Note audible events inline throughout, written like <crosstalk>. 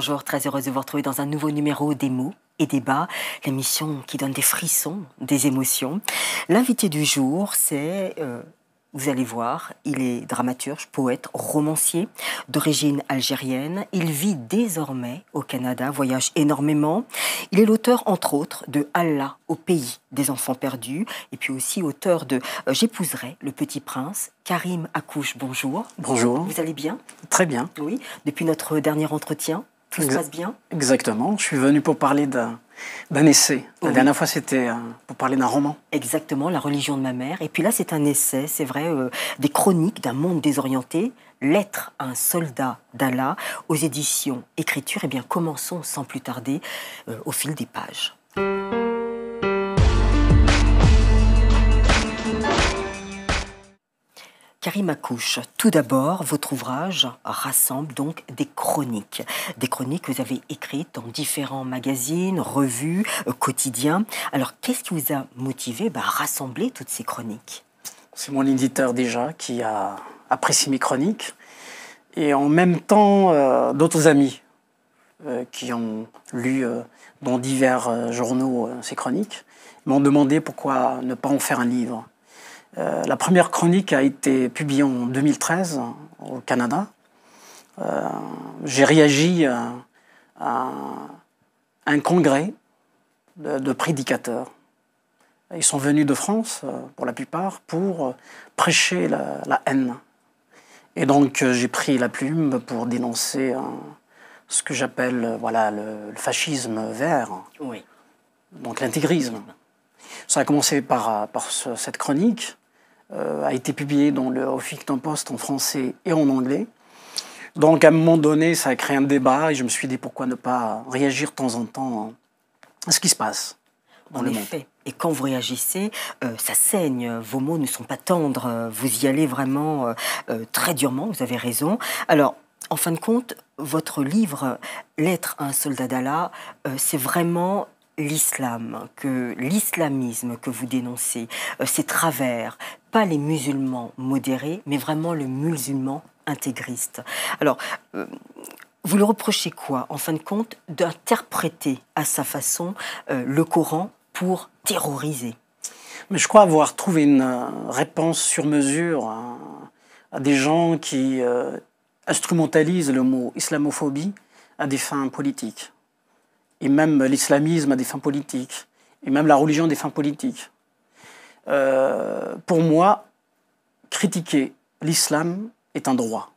Bonjour, très heureuse de vous retrouver dans un nouveau numéro des mots et débats, l'émission qui donne des frissons, des émotions. L'invité du jour, c'est euh, vous allez voir, il est dramaturge, poète, romancier, d'origine algérienne. Il vit désormais au Canada, voyage énormément. Il est l'auteur, entre autres, de Allah au pays des enfants perdus, et puis aussi auteur de euh, J'épouserai le petit prince. Karim Akouch, bonjour. Bonjour. Vous allez bien Très bien. Oui. Depuis notre dernier entretien, tout se passe bien Exactement. Je suis venu pour parler d'un, essai. La dernière fois, c'était euh, pour parler d'un roman. Exactement, La religion de ma mère. Et puis là, c'est un essai, c'est vrai, euh, des chroniques d'un monde désorienté. Lettre à un soldat d'Allah aux éditions Écriture. Eh bien, commençons sans plus tarder euh, au fil des pages. Karim Akouche, tout d'abord, votre ouvrage rassemble donc des chroniques. Des chroniques que vous avez écrites dans différents magazines, revues, euh, quotidiens. Alors, qu'est-ce qui vous a motivé bah, à rassembler toutes ces chroniques C'est mon éditeur déjà qui a apprécié mes chroniques. Et en même temps, euh, d'autres amis euh, qui ont lu dans divers journaux ces chroniques m'ont demandé pourquoi ne pas en faire un livre. Euh, la première chronique a été publiée en 2013 euh, au Canada. Euh, j'ai réagi à, un congrès de, prédicateurs. Ils sont venus de France, pour la plupart, pour prêcher la, haine. Et donc j'ai pris la plume pour dénoncer ce que j'appelle voilà, le, fascisme vert, oui. donc l'intégrisme. Ça a commencé par, cette chronique. Euh, a été publié dans le Huffington Post en français et en anglais. Donc à un moment donné, ça a créé un débat et je me suis dit pourquoi ne pas réagir de temps en temps à ce qui se passe. Dans en le effet. Et quand vous réagissez, euh, ça saigne, vos mots ne sont pas tendres, vous y allez vraiment euh, très durement, vous avez raison. Alors, en fin de compte, votre livre, L'être un soldat d'Allah, c'est vraiment l'islam, que l'islamisme que vous dénoncez, c'est euh, travers, pas les musulmans modérés, mais vraiment le musulman intégriste. Alors, euh, vous le reprochez quoi, en fin de compte, d'interpréter à sa façon euh, le Coran pour terroriser Mais je crois avoir trouvé une réponse sur mesure à, des gens qui instrumentalisent le mot islamophobie à des fins politiques et même l'islamisme à des fins politiques, et même la religion à des fins politiques. Euh, pour moi, critiquer l'islam est un droit.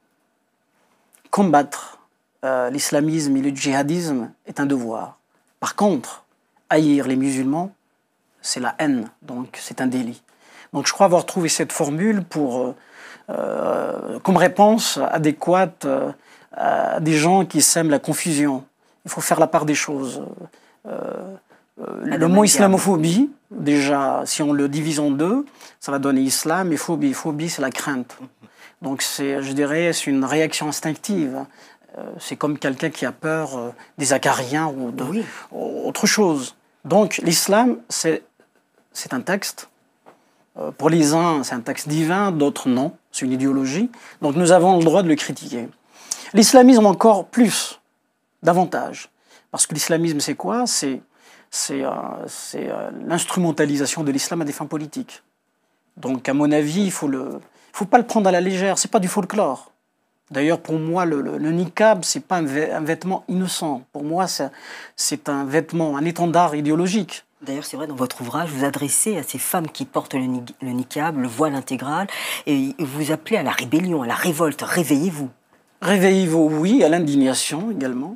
Combattre euh, l'islamisme et le djihadisme est un devoir. Par contre, haïr les musulmans, c'est la haine, donc c'est un délit. Donc je crois avoir trouvé cette formule pour, euh, comme réponse adéquate à des gens qui sèment la confusion, il faut faire la part des choses. Euh, euh, ah, le mot islamophobie, déjà, si on le divise en deux, ça va donner islam et phobie. Phobie, c'est la crainte. Donc, je dirais, c'est une réaction instinctive. Euh, c'est comme quelqu'un qui a peur des acariens ou de, autre chose. Donc, l'islam, c'est, c'est un texte. Pour les uns, c'est un texte divin, d'autres non. C'est une idéologie. Donc, nous avons le droit de le critiquer. L'islamisme encore plus davantage. Parce que l'islamisme, c'est quoi C'est euh, euh, l'instrumentalisation de l'islam à des fins politiques. Donc, à mon avis, il ne faut, le... faut pas le prendre à la légère. C'est pas du folklore. D'ailleurs, pour moi, le, niqab, ce n'est pas un, vêtement innocent. Pour moi, c'est un vêtement, un étendard idéologique. D'ailleurs, c'est vrai, dans votre ouvrage, vous adressez à ces femmes qui portent le niqab, le voile intégral, et vous appelez à la rébellion, à la révolte. Réveillez-vous. Réveillez-vous, oui, à l'indignation également.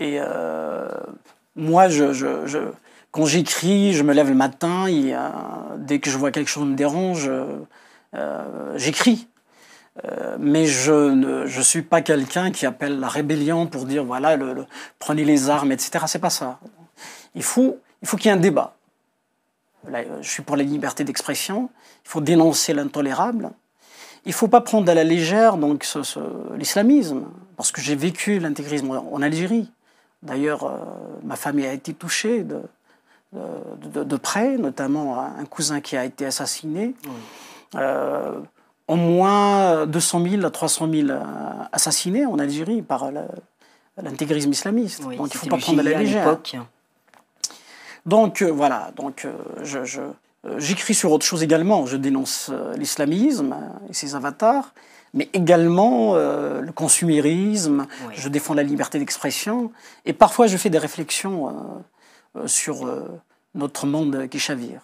Et euh, moi, je, quand j'écris, je me lève le matin, dès que je vois quelque chose me dérange, euh, euh, j'écris. mais je ne je suis pas quelqu'un qui appelle la rébellion pour dire voilà, prenez les armes, etc. C'est pas ça. Il faut qu'il faut y ait un débat. je suis pour la liberté d'expression. Il faut dénoncer l'intolérable. Il ne faut pas prendre à la légère l'islamisme, parce que j'ai vécu l'intégrisme en Algérie. D'ailleurs, euh, ma famille a été touchée de, près, notamment un cousin qui a été assassiné. Euh, au moins 200 000 à 300 000 assassinés en Algérie par l'intégrisme islamiste. donc il ne faut pas prendre la donc euh, voilà, donc j'écris sur autre chose également. Je dénonce l'islamisme et ses avatars mais également euh, le consumérisme, je défends la liberté d'expression, et parfois je fais des réflexions euh, euh, sur notre monde qui chavire.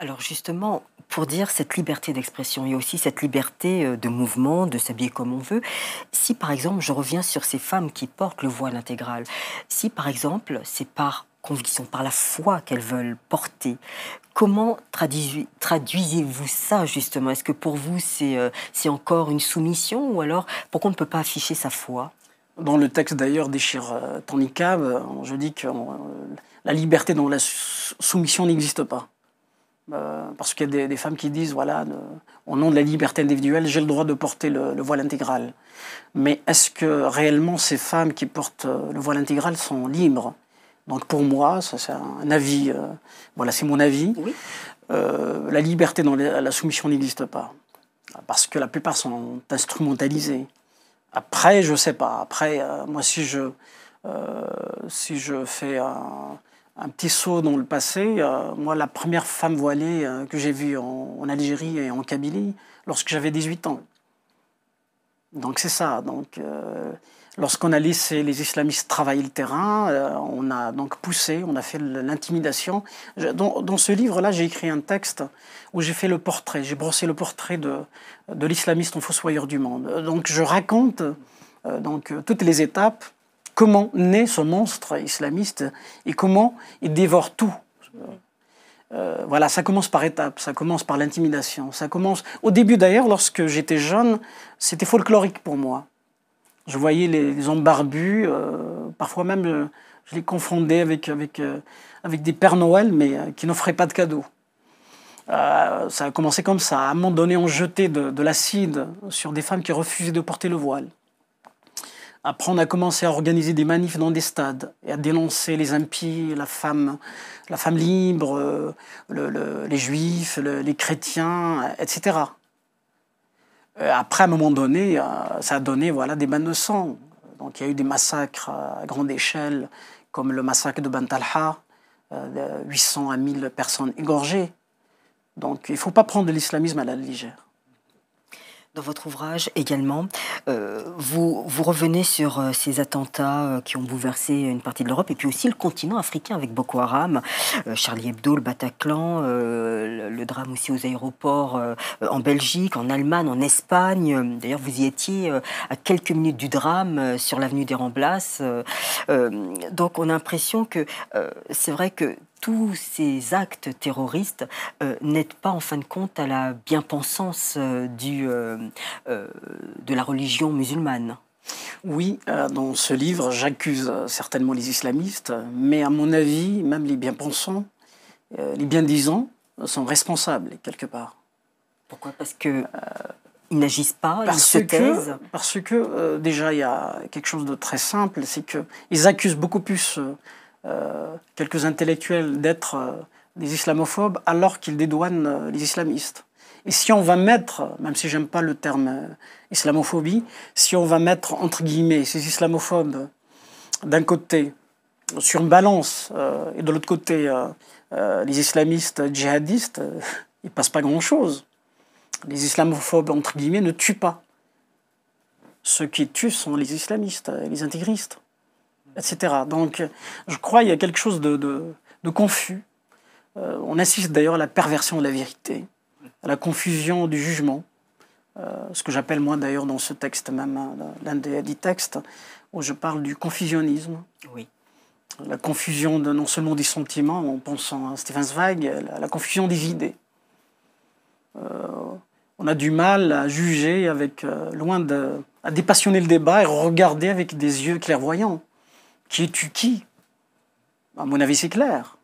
Alors justement, pour dire cette liberté d'expression et aussi cette liberté de mouvement, de s'habiller comme on veut, si par exemple, je reviens sur ces femmes qui portent le voile intégral, si par exemple c'est par conviction, par la foi qu'elles veulent porter. Comment traduisez-vous ça justement Est-ce que pour vous euh, c'est encore une soumission ou alors pourquoi on ne peut pas afficher sa foi Dans le texte d'ailleurs déchire euh, euh je dis que euh, la liberté dans la soumission n'existe pas. parce qu'il y a des, femmes qui disent, voilà, au nom de la liberté individuelle, j'ai le droit de porter le voile intégral. Mais est-ce que réellement ces femmes qui portent le voile intégral sont libres donc pour moi, ça c'est un avis, euh, voilà, c'est mon avis. Euh, la liberté dans la soumission n'existe pas, parce que la plupart sont instrumentalisés. Après, je ne sais pas. Après, euh, moi, si je, si je fais un, petit saut dans le passé, moi, la première femme voilée que j'ai vue en, Algérie et en Kabylie, lorsque j'avais 18 ans. Donc c'est ça. Donc Lorsqu'on a laissé les islamistes travailler le terrain, euh, on a donc poussé, on a fait l'intimidation. Dans, ce livre-là, j'ai écrit un texte où j'ai fait le portrait, j'ai brossé le portrait de, l'islamiste en fossoyeur du monde. Euh, donc je raconte euh, donc, toutes les étapes, comment naît ce monstre islamiste et comment il dévore tout. voilà, ça commence par étapes, ça commence par l'intimidation, ça commence... Au début d'ailleurs, lorsque j'étais jeune, c'était folklorique pour moi. Je voyais les, hommes barbus, euh, parfois même euh, je, les confondais avec, avec, euh, avec des Pères Noël, mais qui n'offraient pas de cadeaux. ça a commencé comme ça. À un moment donné, on jetait de, l'acide sur des femmes qui refusaient de porter le voile. Après, on a commencé à organiser des manifs dans des stades et à dénoncer les impies, la femme, la femme libre, les juifs, les chrétiens, etc. Euh, après, à un moment donné, euh, ça a donné voilà, des bains de sang. Donc il y a eu des massacres euh, à grande échelle, comme le massacre de Bantalha, 800 à 1000 personnes égorgées. Donc il ne faut pas prendre l'islamisme à la légère. Dans votre ouvrage également, euh, vous, vous revenez sur euh, ces attentats euh, qui ont bouleversé une partie de l'Europe et puis aussi le continent africain avec Boko Haram, Charlie Hebdo, le Bataclan, le, drame aussi aux aéroports en Belgique, en Allemagne, en Espagne. D'ailleurs, vous y étiez à quelques minutes du drame sur l'avenue des Ramblas. donc, on a l'impression que c'est vrai que tous ces actes terroristes euh, n'aident pas en fin de compte à la bien-pensance euh, du, euh, de la religion musulmane. Oui, dans ce livre, j'accuse certainement les islamistes, mais à mon avis, même les bien-pensants, les bien-disants sont responsables quelque part. Pourquoi Parce que ils n'agissent pas, ils parce que déjà, il y a quelque chose de très simple, c'est qu'ils accusent beaucoup plus euh, quelques intellectuels d'être euh, des islamophobes alors qu'ils dédouanent euh, les islamistes. Et si on va mettre, même si j'aime pas le terme islamophobie, si on va mettre entre guillemets ces islamophobes d'un côté sur une balance et de l'autre côté les islamistes djihadistes, il passe pas grand-chose. Les islamophobes entre guillemets ne tuent pas. Ceux qui tuent sont les islamistes et les intégristes etc. Donc je crois qu'il y a quelque chose de, confus. Euh, on assiste d'ailleurs à la perversion de la vérité, à la confusion du jugement, euh, ce que j'appelle moi d'ailleurs dans ce texte même, l'un des dix textes, où je parle du confusionnisme. Oui. La confusion non seulement des sentiments, en pensant à Stephen Zweig, la, la confusion des idées. Euh, on a du mal à juger avec, loin de, à dépassionner le débat et regarder avec des yeux clairvoyants. Qui es-tu qui À mon avis, c'est clair.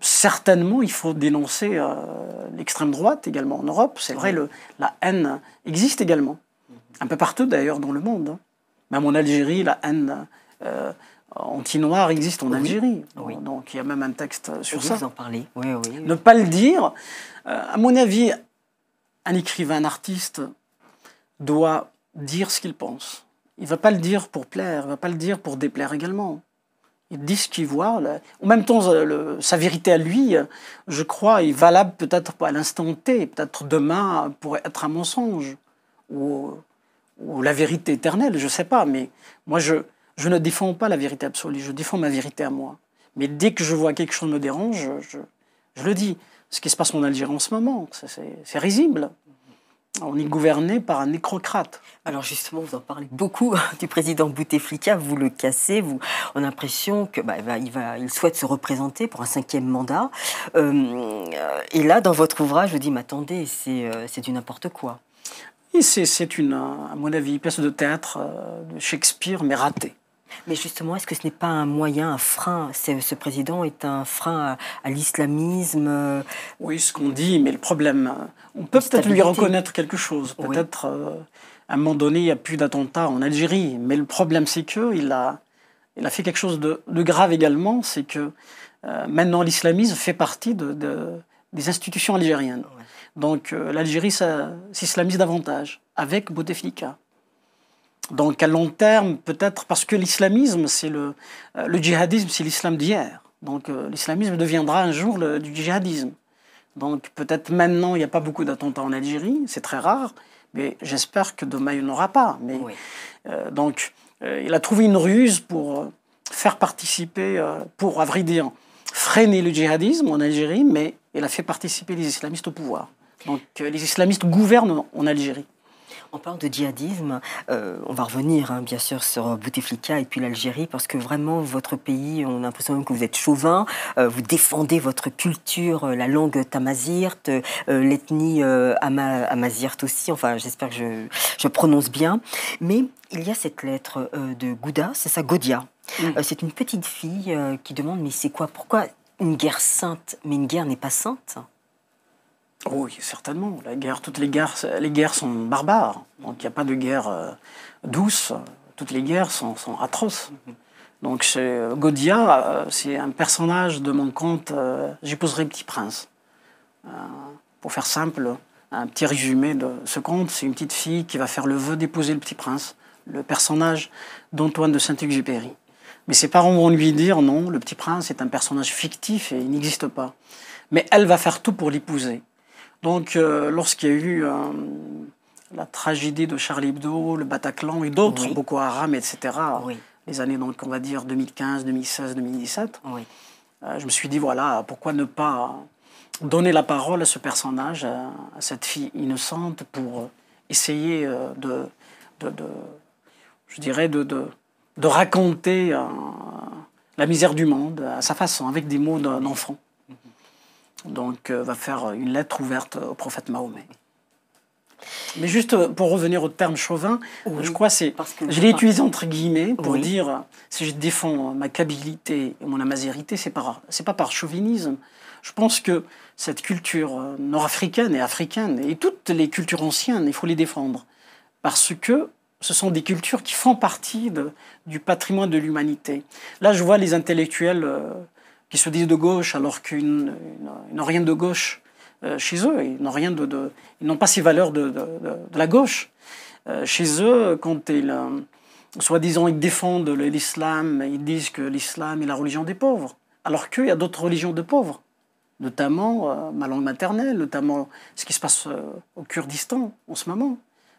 Certainement, il faut dénoncer euh, l'extrême droite également en Europe. C'est vrai, le, la haine existe également. Un peu partout d'ailleurs dans le monde. Hein. Même en Algérie, la haine euh, anti-noir existe en Algérie. Donc il y a même un texte sur ça. Vous en parlez. Ne pas le dire. Euh, à mon avis, un écrivain, un artiste doit dire ce qu'il pense. Il ne va pas le dire pour plaire, il ne va pas le dire pour déplaire également. Il dit ce qu'il voit. En même temps, euh, sa vérité à lui, euh, je crois, est valable peut-être à l'instant T, peut-être demain pourrait être un mensonge ou, euh, la vérité éternelle, je ne sais pas. Mais moi, je, ne défends pas la vérité absolue, je défends ma vérité à moi. Mais dès que je vois quelque chose me dérange, je, je le dis. Ce qui se passe en Algérie en ce moment, c'est risible. On est gouverné par un nécrocrate. Alors justement, vous en parlez beaucoup hein, du président Bouteflika, vous le cassez, vous, on a l'impression qu'il bah, il va, il souhaite se représenter pour un cinquième mandat. Euh, et là, dans votre ouvrage, je dis, mais attendez, c'est, euh, du n'importe quoi. c'est, une, à mon avis, pièce de théâtre euh, de Shakespeare, mais ratée. Mais justement, est-ce que ce n'est pas un moyen, un frein Ce président est un frein à, l'islamisme euh, Oui, ce qu'on dit, mais le problème, euh, on peut peut-être lui reconnaître quelque chose. Peut-être, euh, à un moment donné, il n'y a plus d'attentats en Algérie. Mais le problème, c'est qu'il a, il a fait quelque chose de, grave également, c'est que maintenant l'islamisme fait partie des institutions algériennes. Donc l'Algérie s'islamise davantage, avec Bouteflika. Donc, à long terme, peut-être parce que l'islamisme, c'est le, euh, djihadisme, c'est l'islam d'hier. Donc euh, l'islamisme deviendra un jour du djihadisme. Donc peut-être maintenant, il n'y a pas beaucoup d'attentats en Algérie, c'est très rare, mais j'espère que demain, il n'y en aura pas. Mais, euh, donc il a trouvé une ruse pour faire participer, pour, à vrai dire, freiner le djihadisme en Algérie, mais il a fait participer les islamistes au pouvoir. Donc les islamistes gouvernent en Algérie. On parle de djihadisme. Euh, on va revenir, hein, bien sûr, sur Bouteflika et puis l'Algérie, parce que vraiment, votre pays, on a l'impression que vous êtes chauvin. Euh, vous défendez votre culture, euh, la langue tamazirte, l'ethnie ama amazirte aussi. Enfin, j'espère que je, prononce bien. Mais il y a cette lettre de Gouda, c'est ça, Godia. c'est une petite fille qui demande, mais c'est quoi Pourquoi une guerre sainte Mais une guerre n'est pas sainte Oh, oui, certainement. La guerre, toutes les guerres, les guerres sont barbares. Donc il n'y a pas de guerre euh, douce. Toutes les guerres sont, atroces. Donc chez euh, Godia, euh, c'est un personnage de mon conte J'épouserai le Petit Prince. pour faire simple, un petit résumé de ce conte, c'est une petite fille qui va faire le vœu d'épouser le Petit Prince, le personnage d'Antoine de Saint-Exupéry. Mais ses parents vont lui dire non, le Petit Prince est un personnage fictif et il n'existe pas. Mais elle va faire tout pour l'épouser. Donc, euh, lorsqu'il y a eu euh, la tragédie de Charlie Hebdo, le Bataclan et d'autres, beaucoup Boko Haram, etc., les années, donc, on va dire 2015, 2016, 2017, je me suis dit, voilà, pourquoi ne pas donner la parole à ce personnage, euh, à, cette fille innocente, pour essayer de, je dirais, de raconter la misère du monde à sa façon, avec des mots d'un enfant. Donc, euh, va faire une lettre ouverte au prophète Mahomet. Mais juste euh, pour revenir au terme chauvin, euh, je crois c'est, je l'ai utilisé entre guillemets pour dire si je défends ma cabilité et mon amazérité, c'est c'est pas par chauvinisme. Je pense que cette culture nord-africaine et africaine et toutes les cultures anciennes, il faut les défendre parce que ce sont des cultures qui font partie du patrimoine de l'humanité. Là, je vois les intellectuels qui se disent de gauche alors qu'ils n'ont rien de gauche euh, chez eux, ils n'ont rien de, ils n'ont pas ces valeurs de, la gauche euh, chez eux quand ils euh, soi-disant ils défendent l'islam, ils disent que l'islam est la religion des pauvres, alors qu'il y a d'autres religions de pauvres, notamment ma langue maternelle, notamment ce qui se passe au Kurdistan en ce moment.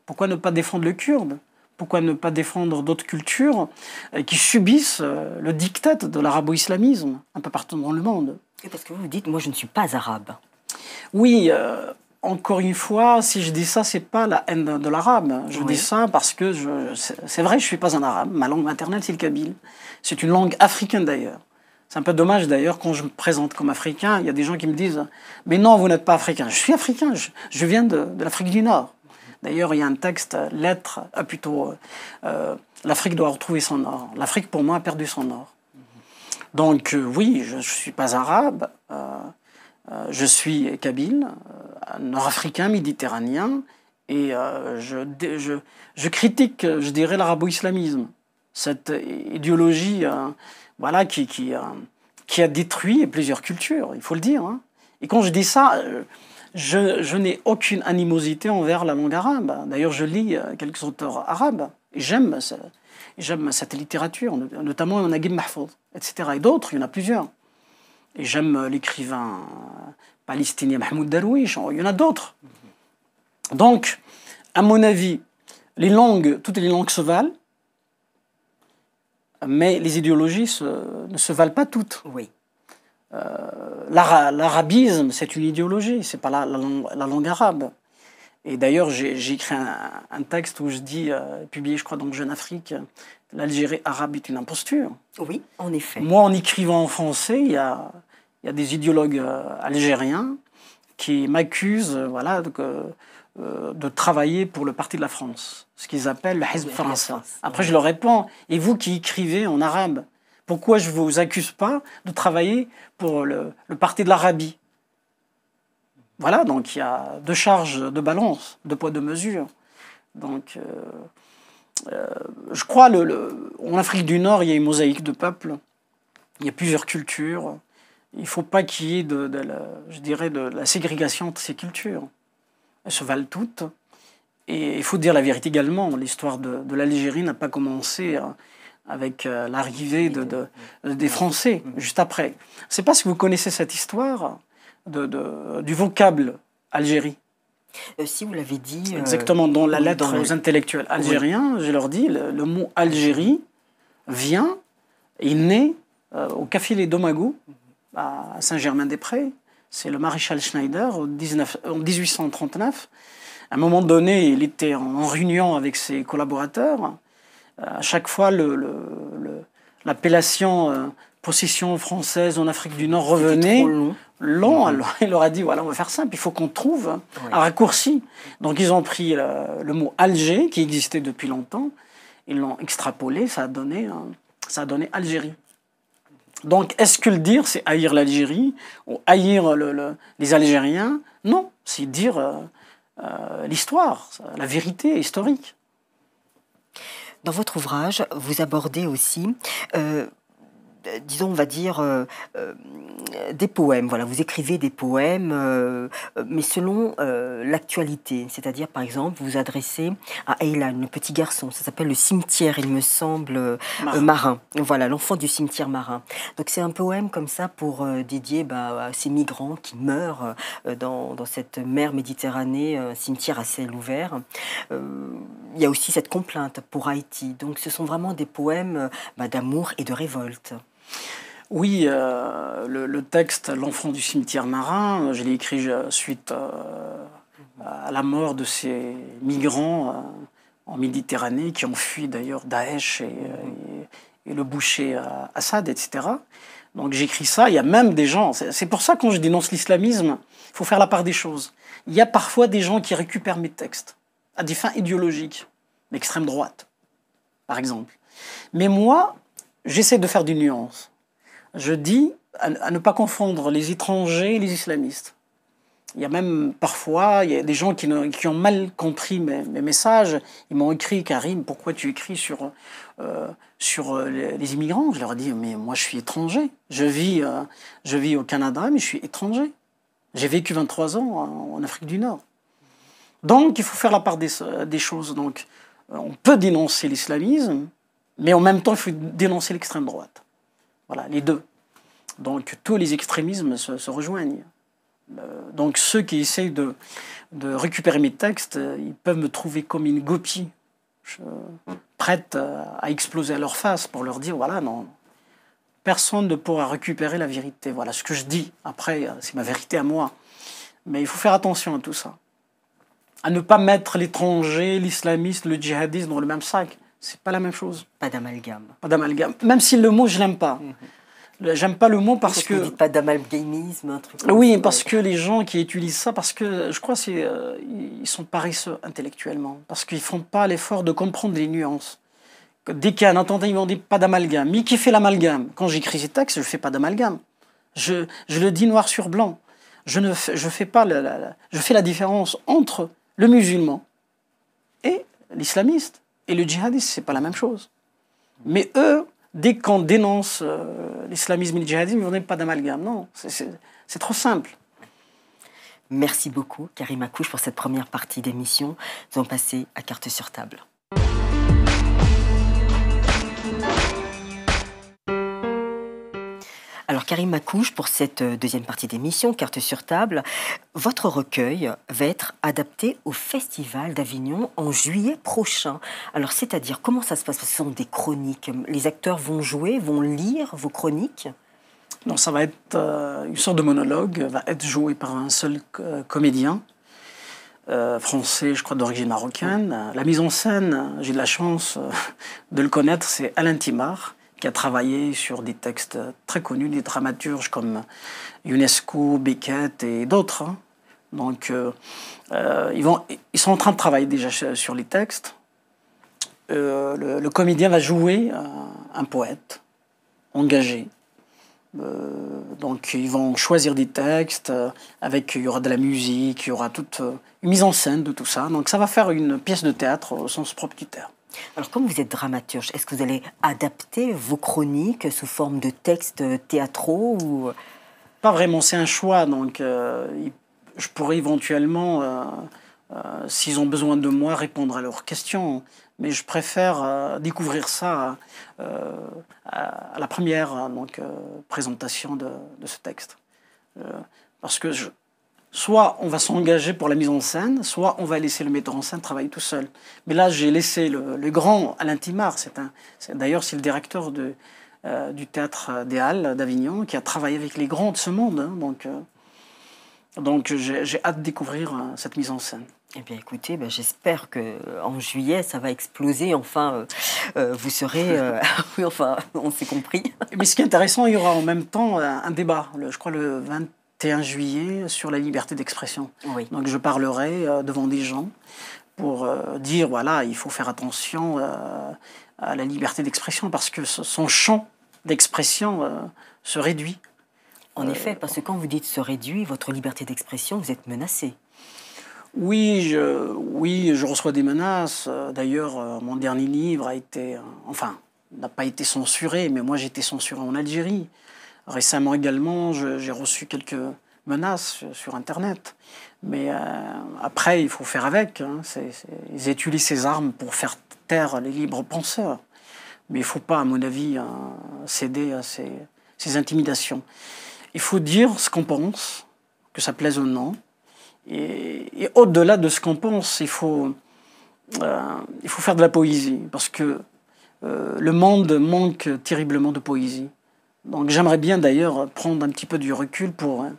Pourquoi ne pas défendre le kurde pourquoi ne pas défendre d'autres cultures euh, qui subissent euh, le diktat de l'arabo-islamisme un peu partout dans le monde Et Parce que vous dites, moi je ne suis pas arabe. Oui, euh, encore une fois, si je dis ça, c'est pas la haine de l'arabe. Je dis ça parce que c'est vrai, je suis pas un arabe. Ma langue maternelle, c'est le kabyle. C'est une langue africaine d'ailleurs. C'est un peu dommage d'ailleurs quand je me présente comme africain, il y a des gens qui me disent Mais non, vous n'êtes pas africain. Je suis africain, je, viens de l'Afrique du Nord. D'ailleurs, il y a un texte, lettre, ah, plutôt, euh, euh, l'Afrique doit retrouver son or. L'Afrique, pour moi, a perdu son or. Donc euh, oui, je ne suis pas arabe, je suis kabyle, nord-africain, méditerranéen, et je, critique, je dirais, l'arabo-islamisme, cette idéologie voilà, qui, a détruit plusieurs cultures, il faut le dire. Hein. Et quand je dis ça... Je, n'ai aucune animosité envers la langue arabe. D'ailleurs, je lis euh, quelques auteurs arabes et j'aime, cette littérature, notamment a Mahfouz, etc. Et d'autres, il y en a plusieurs. Et j'aime euh, l'écrivain euh, palestinien Mahmoud Darwish, il y en a d'autres. Donc, à mon avis, les langues, toutes les langues se valent, mais les idéologies ne se valent pas toutes. Oui. Euh, l'arabisme, c'est une idéologie, c'est pas la, langue, arabe. Et d'ailleurs, j'ai écrit un, texte où je dis, euh, publié je crois dans Jeune Afrique, l'Algérie arabe est une imposture. Oui, en effet. Moi, en écrivant en français, il y a, des idéologues euh, algériens qui m'accusent voilà, de, travailler pour le Parti de la France, ce qu'ils appellent le Hezb français. Après, je leur réponds, et vous qui écrivez en arabe, pourquoi je ne vous accuse pas de travailler pour le, parti de l'Arabie Voilà, donc il y a deux charges de balance, deux poids, deux mesures. Donc, euh, euh, je crois, le, en Afrique du Nord, il y a une mosaïque de peuples, il y a plusieurs cultures. Il ne faut pas qu'il y ait, de, la, je dirais, de la ségrégation entre ces cultures. Elles se valent toutes. Et il faut dire la vérité également, l'histoire de, l'Algérie n'a pas commencé avec euh, l'arrivée mm-hmm. des Français mm-hmm. juste après. C'est ne sais pas si vous connaissez cette histoire de, du vocable Algérie. Euh, si vous l'avez dit. Euh, Exactement, dans la lettre aux intellectuels algériens, je leur dis, le, mot Algérie vient, et naît au Café Les Domagou mm-hmm. à Saint-Germain-des-Prés. C'est le maréchal Schneider en 1839. À un moment donné, il était en réunion avec ses collaborateurs euh, à chaque fois, l'appellation le, euh, possession française en Afrique du Nord revenait. long. Mhm. alors il leur a dit voilà, on va faire simple, il faut qu'on trouve un raccourci. Donc ils ont pris euh, le, mot Alger, qui existait depuis longtemps, ils l'ont extrapolé, ça a donné, ça a donné Algérie. Donc, est-ce que le dire, c'est haïr l'Algérie ou haïr les Algériens Non, c'est dire l'histoire, la vérité historique. Dans votre ouvrage, vous abordez aussi euh, euh, disons, on va dire, euh, euh, des poèmes. Voilà, vous écrivez des poèmes, mais selon l'actualité. C'est-à-dire, par exemple, vous adressez à Eilan, le petit garçon. Ça s'appelle le cimetière, il me semble, marin. Voilà, l'enfant du cimetière marin. Donc c'est un poème comme ça pour dédier bah, à ces migrants qui meurent dans, cette mer Méditerranée, un cimetière à ciel ouvert. Il y a aussi cette complainte pour Haïti. Donc ce sont vraiment des poèmes bah, d'amour et de révolte. Oui, euh, le, texte L'enfant du cimetière marin, euh, je l'ai écrit euh, suite à la mort de ces migrants en Méditerranée qui ont fui d'ailleurs Daesh et, le boucher Assad, etc. Donc j'écris ça, il y a même des gens, c'est pour ça quand je dénonce l'islamisme, il faut faire la part des choses. Il y a parfois des gens qui récupèrent mes textes à des fins idéologiques, l'extrême droite, par exemple. Mais moi, J'essaie de faire des nuances. Je dis à, ne pas confondre les étrangers et les islamistes. Il y a même parfois il des gens qui, ont mal compris mes, messages. Ils m'ont écrit, Karim, pourquoi tu écris sur, euh, sur euh, les, immigrants Je leur ai dit, mais moi je suis étranger. Je vis, euh, je vis au Canada, mais je suis étranger. J'ai vécu 23 ans en, Afrique du Nord. Donc il faut faire la part des, des choses. Donc on peut dénoncer l'islamisme, mais en même temps, il faut dénoncer l'extrême droite. Voilà, les deux. Donc tous les extrémismes se, rejoignent. Euh, donc ceux qui essayent de, récupérer mes textes, euh, ils peuvent me trouver comme une gopie, prête euh, à exploser à leur face pour leur dire, voilà, non, personne ne pourra récupérer la vérité. Voilà ce que je dis. Après, c'est ma vérité à moi. Mais il faut faire attention à tout ça. À ne pas mettre l'étranger, l'islamiste, le djihadiste dans le même sac. C'est pas la même chose. Pas d'amalgame. Pas d'amalgame. Même si le mot, je l'aime pas. Je mhm. J'aime pas le mot parce que. dites pas d'amalgamisme, un truc. Oui, parce que les gens qui utilisent ça, parce que je crois c'est, euh, ils sont paresseux intellectuellement, parce qu'ils font pas l'effort de comprendre les nuances. Dès qu'il y entendant, ils m'ont dit pas d'amalgame. Mais qui fait l'amalgame Quand j'écris ces textes, je fais pas d'amalgame. Je, je, le dis noir sur blanc. Je ne je fais pas je fais la différence entre le musulman et l'islamiste et le djihadisme, n'est pas la même chose. Mais eux, dès qu'on dénonce euh, l'islamisme et le djihadisme, ils n'ont pas d'amalgame. Non, c'est trop simple. Merci beaucoup, Karim Akouche, pour cette première partie d'émission. Nous allons passer à carte sur table. Alors Karim Macouche, pour cette euh, deuxième partie d'émission, Carte sur table, votre recueil va être adapté au Festival d'Avignon en juillet prochain. Alors c'est-à-dire, comment ça se passe Ce sont des chroniques. Les acteurs vont jouer, vont lire vos chroniques non, ça va être euh, une sorte de monologue, va être joué par un seul euh, comédien, français, je crois d'origine marocaine. La mise en scène, j'ai de la chance de le connaître, c'est Alain Timar qui a travaillé sur des textes très connus, des dramaturges comme UNESCO, Beckett et d'autres. Hein. Donc, euh, euh, ils, vont, ils sont en train de travailler déjà sur les textes. Euh, le, comédien va jouer un poète engagé. donc, ils vont choisir des textes. avec, il y aura de la musique, il y aura toute une mise en scène de tout ça. Donc, ça va faire une pièce de théâtre au sens propre du terme. Alors, comme vous êtes dramaturge, est-ce que vous allez adapter vos chroniques sous forme de textes théâtraux ou... Pas vraiment, c'est un choix. Donc, euh, je pourrais éventuellement, euh, euh, s'ils ont besoin de moi, répondre à leurs questions. Mais je préfère découvrir ça à la première donc, présentation de, de, ce texte. parce que je, soit on va s'engager pour la mise en scène, soit on va laisser le metteur en scène travailler tout seul. Mais là, j'ai laissé le, grand Alain Timard, c'est un, d'ailleurs c'est le directeur euh, du théâtre des Halles d'Avignon, qui a travaillé avec les grands de ce monde. Hein. donc, euh, donc j'ai, hâte de découvrir euh, cette mise en scène. Eh bien, écoutez, ben, j'espère que en juillet, ça va exploser. Enfin, vous serez. <laughs> <laughs> oui, enfin, on s'est compris. Mais ce qui est intéressant, il y aura en même temps un débat. je crois le 20 21 juillet sur la liberté d'expression. Donc je parlerai euh, devant des gens pour euh, dire, voilà, il faut faire attention euh, à la liberté d'expression parce que son champ d'expression se réduit. En effet, parce que quand vous dites se réduit, votre liberté d'expression, vous êtes menacé. Oui je, oui, je reçois des menaces. D'ailleurs, mon dernier livre a été, enfin, n'a pas été censuré, mais moi j'étais censuré en Algérie. Récemment également, j'ai reçu quelques menaces sur Internet. Mais euh, après, il faut faire avec. Hein. Ils utilisent ces armes pour faire taire les libres penseurs. Mais il ne faut pas, à mon avis, hein, céder à ces, intimidations. Il faut dire ce qu'on pense, que ça plaise ou non. Et, au-delà de ce qu'on pense, il faut, euh, il faut faire de la poésie. Parce que euh, le monde manque terriblement de poésie. Donc j'aimerais bien d'ailleurs prendre un petit peu du recul pour hein,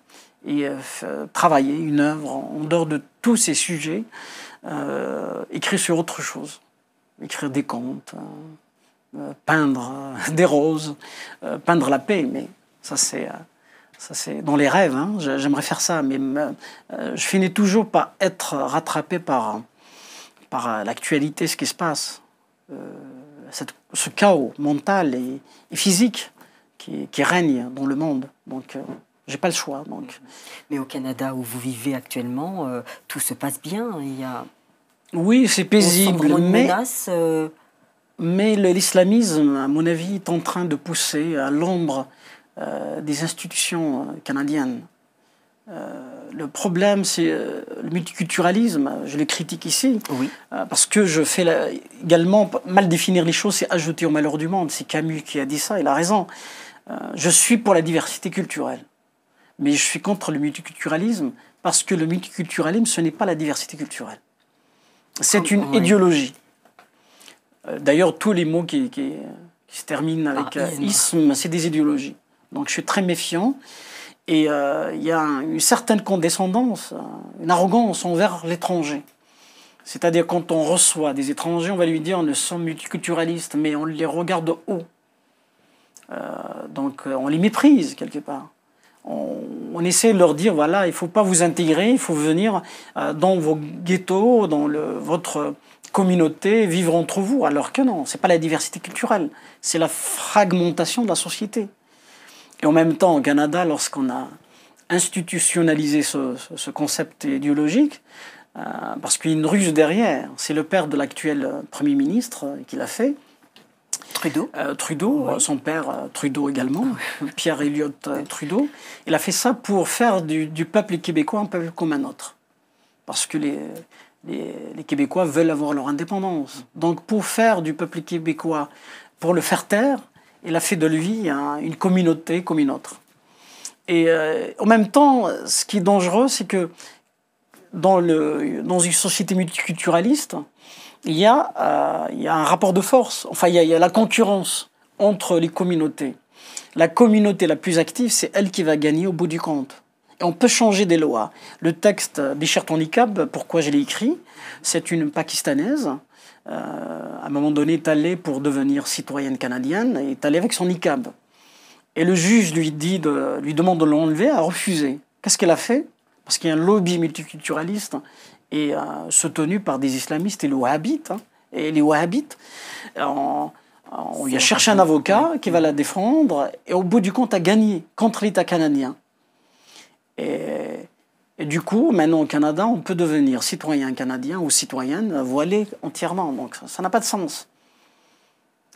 euh, euh, travailler une œuvre en dehors de tous ces sujets, euh, écrire sur autre chose, écrire des contes, hein, peindre <laughs> des roses, peindre la paix, mais ça c'est... Ça, c'est dans les rêves, hein. j'aimerais faire ça, mais je finis toujours par être rattrapé par, par l'actualité, ce qui se passe, ce chaos mental et physique qui, règne dans le monde. Donc, euh, j'ai pas le choix. Donc. Mais au Canada où vous vivez actuellement, euh, tout se passe bien. Il y a. Oui, c'est paisible, mais. Euh. Mais l'islamisme, à mon avis, est en train de pousser à l'ombre des institutions canadiennes. le problème, c'est le multiculturalisme. Je le critique ici. Oui. parce que je fais également mal définir les choses, c'est ajouter au malheur du monde. C'est Camus qui a dit ça, il a raison. Euh, je suis pour la diversité culturelle, mais je suis contre le multiculturalisme parce que le multiculturalisme, ce n'est pas la diversité culturelle. C'est une idéologie. Euh, d'ailleurs, tous les mots qui, se terminent avec ah, euh, isme, c'est des idéologies. Donc je suis très méfiant. Et il y a une certaine condescendance, une arrogance envers l'étranger. C'est-à-dire quand on reçoit des étrangers, on va lui dire on ne sommes multiculturalistes, mais on les regarde haut. Euh, donc euh, on les méprise quelque part. On, essaie de leur dire voilà, il ne faut pas vous intégrer, il faut venir euh, dans vos ghettos, dans votre communauté, vivre entre vous. Alors que non, ce c'est pas la diversité culturelle, c'est la fragmentation de la société. Et en même temps, au Canada, lorsqu'on a institutionnalisé ce, concept idéologique, parce qu'il y a une ruse derrière, c'est le père de l'actuel Premier ministre qui l'a fait, Trudeau. Euh, Trudeau, euh, son père euh, Trudeau également, ah <laughs> Pierre Elliott Trudeau. Il a fait ça pour faire du, peuple québécois un peuple comme un autre. Parce que les, Québécois veulent avoir leur indépendance. Donc pour faire du peuple québécois, pour le faire taire, il a fait de lui une communauté comme une autre. Et en même temps, ce qui est dangereux, c'est que dans une société multiculturaliste, euh, il y, a, un rapport de force, enfin il y, a, la concurrence entre les communautés. La communauté la plus active, c'est elle qui va gagner au bout du compte. Et on peut changer des lois. Le texte ton icab », pourquoi je l'ai écrit, c'est une Pakistanaise euh, à un moment donné, est allée pour devenir citoyenne canadienne, et est allée avec son icab. Et le juge lui, dit lui demande de l'enlever, a refusé. Qu'est-ce qu'elle a fait Parce qu'il y a un lobby multiculturaliste et euh, par des islamistes et les wahhabites. Hein. et les wahhabites, on, euh, on y a cherché un avocat qui va la défendre et au bout du compte a gagné contre l'État canadien. Et, du coup, maintenant au Canada, on peut devenir citoyen canadien ou citoyenne voilée entièrement. Donc ça n'a pas de sens.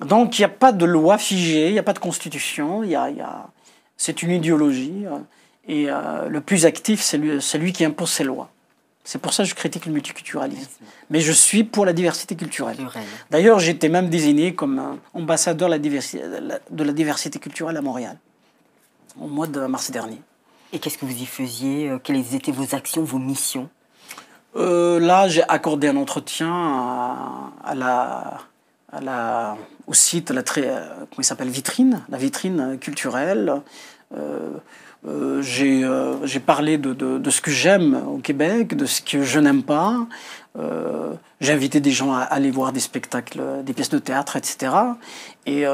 Donc il n'y a pas de loi figée, il n'y a pas de constitution, y a, y c'est une idéologie. Euh, et le plus actif, c'est lui, lui qui impose ses lois. C'est pour ça que je critique le multiculturalisme. Mais je suis pour la diversité culturelle. D'ailleurs, j'étais même désigné comme ambassadeur de la diversité culturelle à Montréal, au mois de mars dernier. Et qu'est-ce que vous y faisiez euh, Quelles étaient vos actions, vos missions euh, Là, j'ai accordé un entretien à, la, la, au site, la, euh, il s'appelle, Vitrine, la vitrine culturelle. Euh, euh, j'ai parlé de, ce que j'aime au Québec, de ce que je n'aime pas. Euh, j'ai invité des gens à, aller voir des spectacles, des pièces de théâtre, etc. Et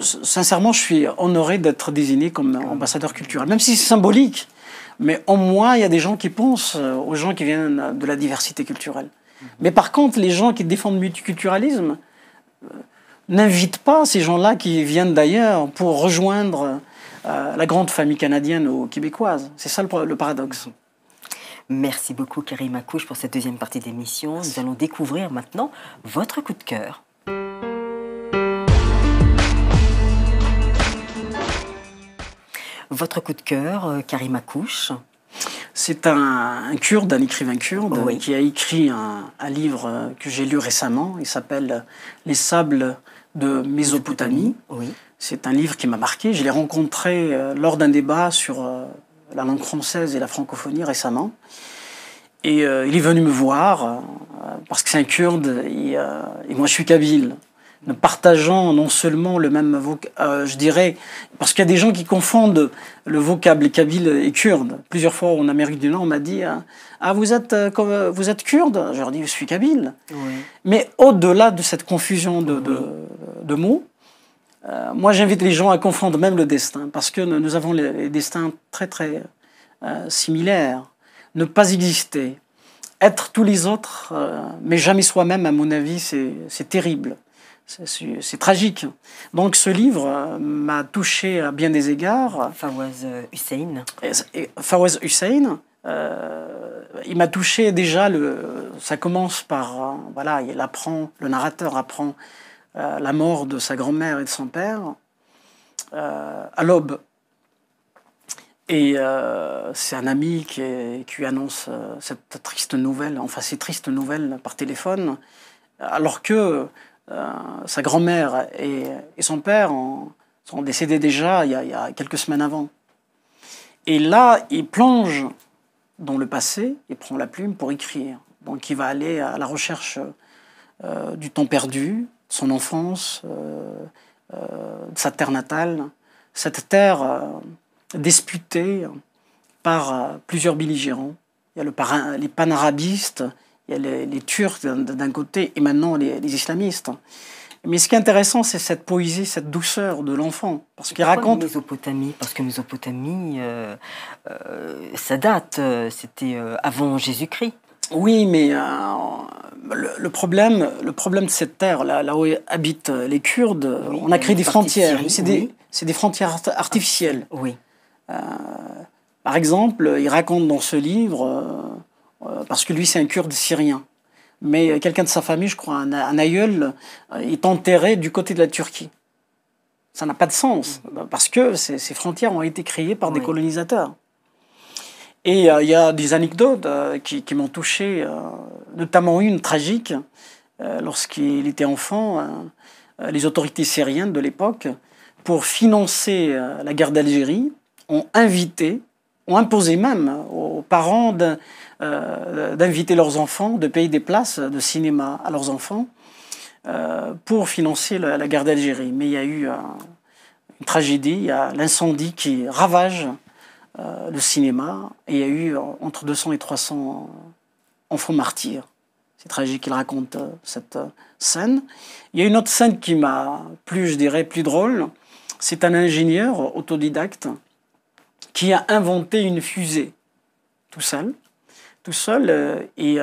sincèrement, je suis honoré d'être désigné comme ambassadeur culturel, même si c'est symbolique. Mais en moi, il y a des gens qui pensent aux gens qui viennent de la diversité culturelle. Mais par contre, les gens qui défendent le multiculturalisme n'invitent pas ces gens-là qui viennent d'ailleurs pour rejoindre euh, la grande famille canadienne ou québécoise. C'est ça le, paradoxe. Merci beaucoup Karim Akouche pour cette deuxième partie d'émission. Nous allons découvrir maintenant votre coup de cœur. Votre coup de cœur, euh, Karim Akouche c'est un, un, kurde, un écrivain kurde, qui a écrit un, un livre euh, que j'ai lu récemment. Il s'appelle Les sables de Mésopotamie. Oui. C'est un livre qui m'a marqué. Je l'ai rencontré euh, lors d'un débat sur euh, la langue française et la francophonie récemment. Et euh, il est venu me voir, parce que c'est un kurde, et, moi je suis kabyle. Nous partageons non seulement le même vocable, je dirais, parce qu'il y a des gens qui confondent le vocable kabyle et kurde. Plusieurs fois en Amérique du Nord, on m'a dit Ah, vous êtes, vous êtes kurde Je leur dis Je suis kabyle. Mais au-delà de cette confusion de, de mots, euh, moi, j'invite les gens à confondre même le destin, parce que nous avons des destins très, très euh, similaires. Ne pas exister, être tous les autres, euh, mais jamais soi-même, à mon avis, c'est terrible. C'est tragique. Donc ce livre m'a touché à bien des égards. Fawaz Hussein. Fawaz Hussein. il m'a touché déjà. Le, ça commence par voilà, il apprend, le narrateur apprend euh, la mort de sa grand-mère et de son père euh, à l'aube. Et euh, c'est un ami qui, lui annonce cette triste nouvelle, enfin ces tristes nouvelles par téléphone, alors que sa grand-mère et, son père sont décédés déjà il y, a, il y, a, quelques semaines avant. Et là, il plonge dans le passé et prend la plume pour écrire. Donc il va aller à la recherche du temps perdu, son enfance, euh, euh, sa terre natale, cette terre euh, disputée par plusieurs belligérants. Il y a les panarabistes, il y a les, Turcs d'un côté et maintenant les, islamistes. Mais ce qui est intéressant, c'est cette poésie, cette douceur de l'enfant. Parce qu'il raconte. Mésopotamie Parce que Mésopotamie, ça date, c'était avant Jésus-Christ. Oui, mais euh, le, problème, le problème de cette terre, là, où habitent les Kurdes, on a créé des frontières. C'est des, frontières artificielles. Oui. Euh, par exemple, il raconte dans ce livre, euh, parce que lui, c'est un Kurde syrien, mais quelqu'un de sa famille, je crois, un, aïeul, est enterré du côté de la Turquie. Ça n'a pas de sens, mm. parce que ces, frontières ont été créées par des colonisateurs. Et euh, il y a des anecdotes euh, qui, m'ont touché, euh, notamment une tragique. Lorsqu'il était enfant, les autorités syriennes de l'époque, pour financer la guerre d'Algérie, ont invité, ont imposé même aux parents d'inviter leurs enfants, de payer des places de cinéma à leurs enfants pour financer la guerre d'Algérie. Mais il y a eu une tragédie, il y a l'incendie qui ravage euh, le cinéma, et il y a eu euh, entre 200 et 300 enfants martyrs. C'est tragique, qu'il raconte euh, cette scène. Il y a une autre scène qui m'a plus, je dirais, plus drôle. C'est un ingénieur autodidacte qui a inventé une fusée tout seul, tout seul, et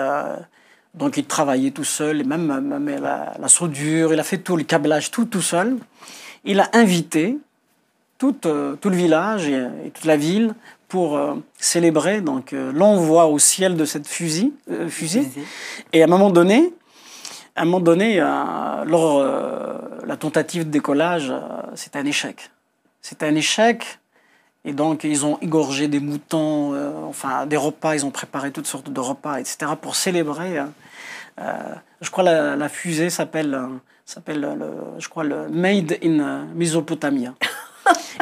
donc il travaillait tout seul, même, même la, la, soudure, il a fait tout le câblage, tout tout seul. Il a invité euh, tout, le village et, toute la ville pour euh, célébrer donc euh, l'envoi au ciel de cette fusée. fusée. Et à un moment donné, à un moment donné, la tentative de décollage, c'est un échec. C'est un échec. Et donc, ils ont égorgé des moutons, enfin, des repas, ils ont préparé toutes sortes de repas, etc., pour célébrer. je crois la, la fusée s'appelle, s'appelle je crois, le Made in Mesopotamia. <laughs>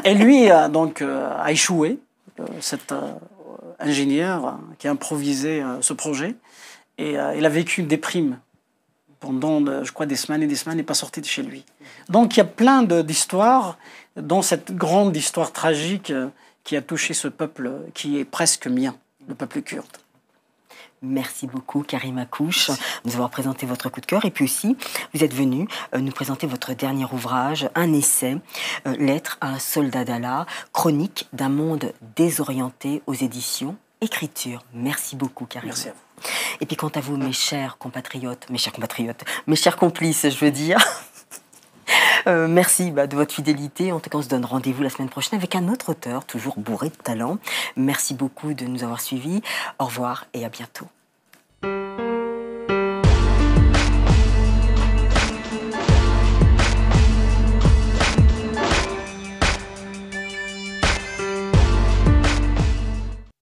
Et lui, euh, donc, euh, a échoué, euh, cet ingénieur qui a improvisé ce projet. Et il a vécu une déprime pendant, je crois, des semaines et des semaines et pas sorti de chez lui. Donc il y a plein d'histoires dans cette grande histoire tragique qui a touché ce peuple qui est presque mien, le peuple kurde. Merci beaucoup, Karima Kouche, de nous avoir présenté votre coup de cœur. Et puis aussi, vous êtes venu euh, nous présenter votre dernier ouvrage, un essai, euh, Lettre à un soldat d'Allah, chronique d'un monde désorienté aux éditions Écriture. Merci beaucoup, Karima. Merci Et puis quant à vous, mes chers compatriotes, mes chers compatriotes, mes chers complices, je veux dire. Euh, merci bah, de votre fidélité. En tout cas, on se donne rendez-vous la semaine prochaine avec un autre auteur, toujours bourré de talent. Merci beaucoup de nous avoir suivis. Au revoir et à bientôt.